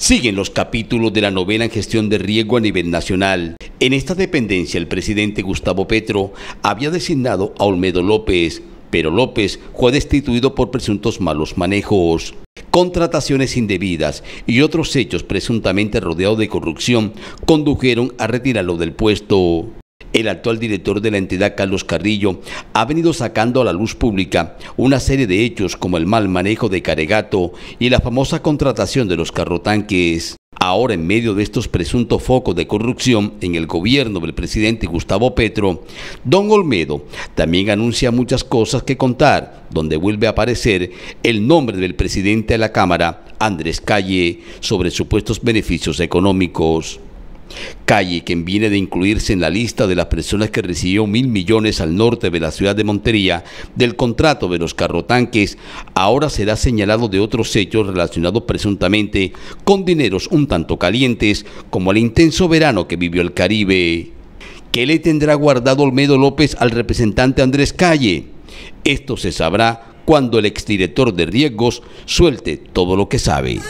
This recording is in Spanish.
Siguen los capítulos de la novela en gestión de riesgo a nivel nacional. En esta dependencia el presidente Gustavo Petro había designado a Olmedo López, pero López fue destituido por presuntos malos manejos, contrataciones indebidas y otros hechos presuntamente rodeados de corrupción condujeron a retirarlo del puesto. El actual director de la entidad, Carlos Carrillo, ha venido sacando a la luz pública una serie de hechos como el mal manejo de Caregato y la famosa contratación de los carrotanques. Ahora, en medio de estos presuntos focos de corrupción en el gobierno del presidente Gustavo Petro, don Olmedo también anuncia muchas cosas que contar, donde vuelve a aparecer el nombre del presidente de la Cámara, Andrés Calle, sobre supuestos beneficios económicos calle quien viene de incluirse en la lista de las personas que recibió mil millones al norte de la ciudad de Montería del contrato de los carrotanques, ahora será señalado de otros hechos relacionados presuntamente con dineros un tanto calientes, como el intenso verano que vivió el Caribe. ¿Qué le tendrá guardado Olmedo López al representante Andrés Calle? Esto se sabrá cuando el exdirector de riesgos suelte todo lo que sabe.